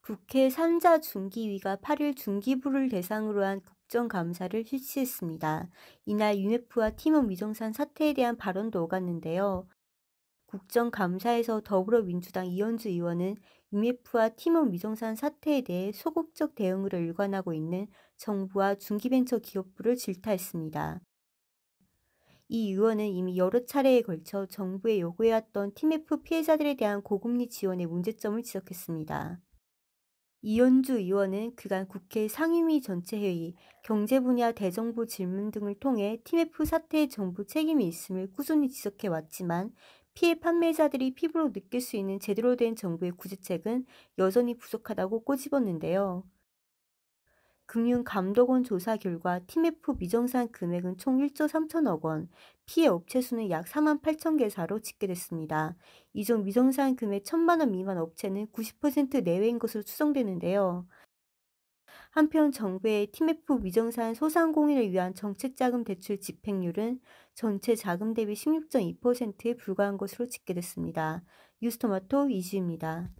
국회 산자 중기위가 8일 중기부를 대상으로 한 국정감사를 실시했습니다. 이날 유네프와 팀원 위정산 사태에 대한 발언도 오갔는데요. 국정감사에서 더불어민주당 이현주 의원은 유네프와 팀원 위정산 사태에 대해 소극적 대응을로 일관하고 있는 정부와 중기벤처기업부를 질타했습니다. 이 의원은 이미 여러 차례에 걸쳐 정부에 요구해왔던 팀F 피해자들에 대한 고금리 지원의 문제점을 지적했습니다. 이현주 의원은 그간 국회 상임위 전체회의, 경제 분야 대정부 질문 등을 통해 TMF 사태의 정부 책임이 있음을 꾸준히 지적해 왔지만 피해 판매자들이 피부로 느낄 수 있는 제대로 된 정부의 구제책은 여전히 부족하다고 꼬집었는데요. 금융감독원 조사 결과 TMF 미정산 금액은 총 1조 3천억 원, 피해 업체 수는 약 4만 8천 개사로 집계됐습니다. 이 중 미정산 금액 1천만 원 미만 업체는 90% 내외인 것으로 추정되는데요. 한편 정부의 TMF 미정산 소상공인을 위한 정책자금 대출 집행률은 전체 자금 대비 16.2%에 불과한 것으로 집계됐습니다. 뉴스토마토 이주입니다.